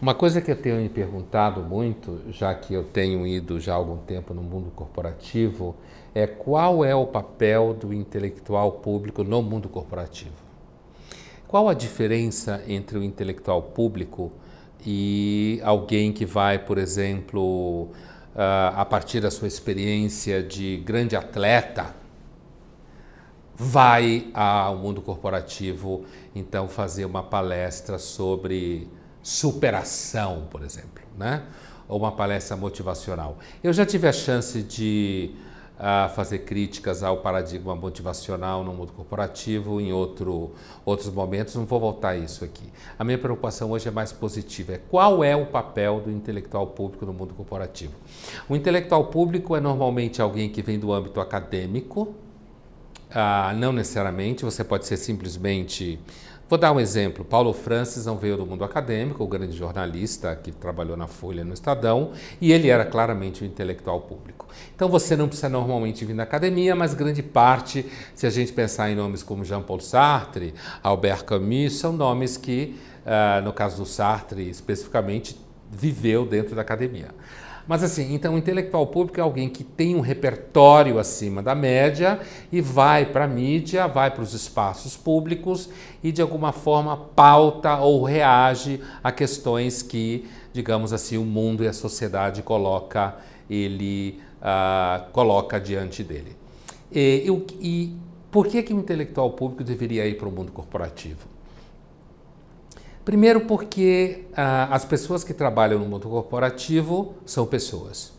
Uma coisa que eu tenho me perguntado muito, já que eu tenho ido já há algum tempo no mundo corporativo, é qual é o papel do intelectual público no mundo corporativo? Qual a diferença entre o intelectual público e alguém que vai, por exemplo, ah, a partir da sua experiência de grande atleta, vai ao mundo corporativo então fazer uma palestra sobre superação, por exemplo, né? ou uma palestra motivacional. Eu já tive a chance de uh, fazer críticas ao paradigma motivacional no mundo corporativo em outro, outros momentos, não vou voltar a isso aqui. A minha preocupação hoje é mais positiva, é qual é o papel do intelectual público no mundo corporativo. O intelectual público é normalmente alguém que vem do âmbito acadêmico, uh, não necessariamente, você pode ser simplesmente Vou dar um exemplo. Paulo Francis não veio do mundo acadêmico, o grande jornalista que trabalhou na Folha no Estadão, e ele era claramente um intelectual público. Então você não precisa normalmente vir na academia, mas grande parte, se a gente pensar em nomes como Jean-Paul Sartre, Albert Camus, são nomes que, ah, no caso do Sartre especificamente, viveu dentro da academia. Mas assim, então o intelectual público é alguém que tem um repertório acima da média e vai para a mídia, vai para os espaços públicos e de alguma forma pauta ou reage a questões que, digamos assim, o mundo e a sociedade coloca ele uh, coloca diante dele. E, e por que, que o intelectual público deveria ir para o mundo corporativo? Primeiro, porque ah, as pessoas que trabalham no mundo corporativo são pessoas.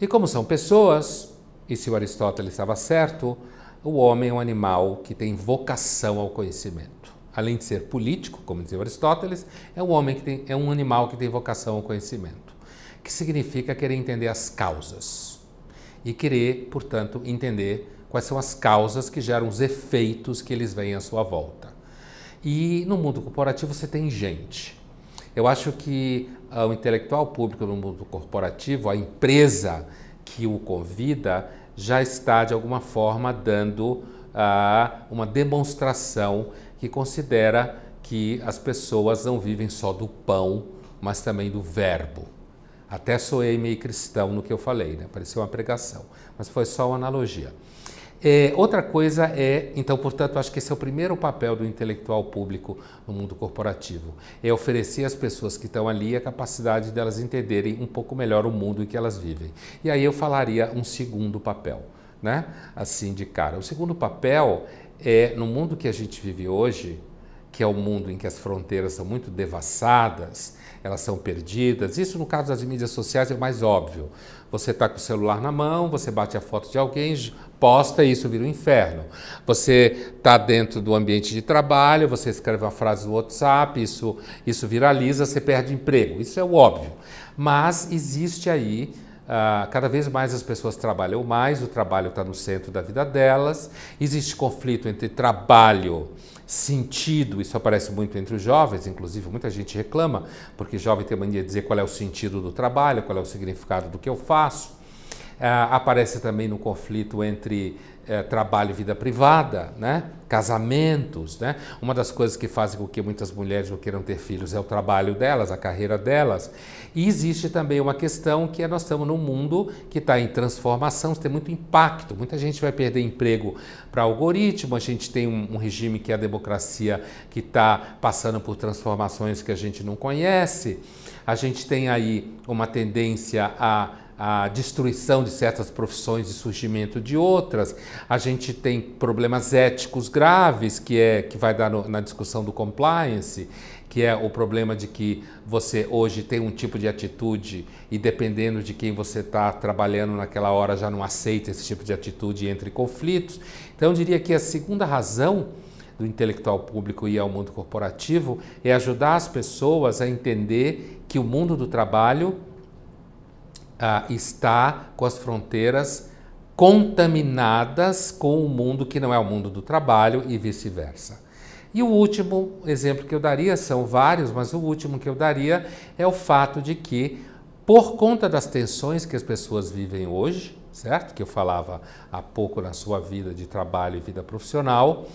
E como são pessoas, e se o Aristóteles estava certo, o homem é um animal que tem vocação ao conhecimento. Além de ser político, como dizia Aristóteles, é um homem que tem, é um animal que tem vocação ao conhecimento, que significa querer entender as causas e querer, portanto, entender quais são as causas que geram os efeitos que eles veem à sua volta. E no mundo corporativo você tem gente. Eu acho que ah, o intelectual público no mundo corporativo, a empresa que o convida, já está de alguma forma dando uh, uma demonstração que considera que as pessoas não vivem só do pão, mas também do verbo. Até soei meio cristão no que eu falei, né? pareceu uma pregação, mas foi só uma analogia. É, outra coisa é, então, portanto, acho que esse é o primeiro papel do intelectual público no mundo corporativo, é oferecer às pessoas que estão ali a capacidade delas entenderem um pouco melhor o mundo em que elas vivem. E aí eu falaria um segundo papel, né? Assim de cara. O segundo papel é no mundo que a gente vive hoje, que é o um mundo em que as fronteiras são muito devassadas, elas são perdidas. Isso, no caso das mídias sociais, é mais óbvio. Você está com o celular na mão, você bate a foto de alguém, posta e isso vira um inferno. Você está dentro do ambiente de trabalho, você escreve uma frase no WhatsApp, isso, isso viraliza, você perde emprego. Isso é o óbvio. Mas existe aí Uh, cada vez mais as pessoas trabalham mais, o trabalho está no centro da vida delas, existe conflito entre trabalho sentido, isso aparece muito entre os jovens, inclusive muita gente reclama, porque jovem tem mania de dizer qual é o sentido do trabalho, qual é o significado do que eu faço. Ah, aparece também no conflito entre é, trabalho e vida privada, né? casamentos. Né? Uma das coisas que fazem com que muitas mulheres não queiram ter filhos é o trabalho delas, a carreira delas. E existe também uma questão que é, nós estamos num mundo que está em transformação, tem muito impacto. Muita gente vai perder emprego para algoritmo, a gente tem um, um regime que é a democracia que está passando por transformações que a gente não conhece. A gente tem aí uma tendência a a destruição de certas profissões e surgimento de outras. A gente tem problemas éticos graves, que é que vai dar no, na discussão do compliance, que é o problema de que você hoje tem um tipo de atitude e dependendo de quem você está trabalhando naquela hora já não aceita esse tipo de atitude e entra em conflitos. Então eu diria que a segunda razão do intelectual público e ao mundo corporativo é ajudar as pessoas a entender que o mundo do trabalho ah, está com as fronteiras contaminadas com o mundo que não é o mundo do trabalho e vice-versa. E o último exemplo que eu daria, são vários, mas o último que eu daria é o fato de que, por conta das tensões que as pessoas vivem hoje, certo? Que eu falava há pouco na sua vida de trabalho e vida profissional,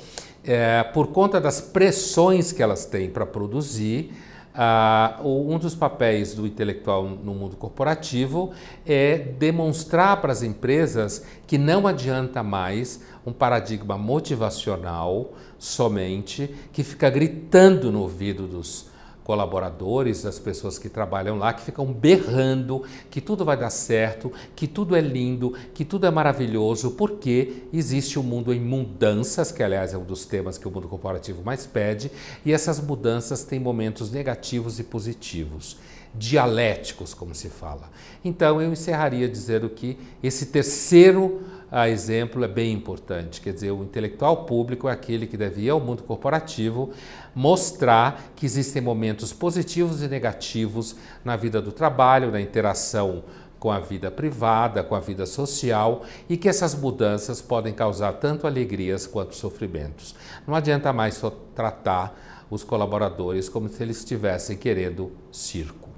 é, por conta das pressões que elas têm para produzir, Uh, um dos papéis do intelectual no mundo corporativo é demonstrar para as empresas que não adianta mais um paradigma motivacional somente que fica gritando no ouvido dos, colaboradores, das pessoas que trabalham lá, que ficam berrando que tudo vai dar certo, que tudo é lindo, que tudo é maravilhoso, porque existe o um mundo em mudanças, que aliás é um dos temas que o mundo corporativo mais pede, e essas mudanças têm momentos negativos e positivos. Dialéticos, como se fala. Então eu encerraria dizendo que esse terceiro a exemplo é bem importante. Quer dizer, o intelectual público é aquele que deve ir ao mundo corporativo mostrar que existem momentos positivos e negativos na vida do trabalho, na interação com a vida privada, com a vida social e que essas mudanças podem causar tanto alegrias quanto sofrimentos. Não adianta mais só tratar os colaboradores como se eles estivessem querendo circo.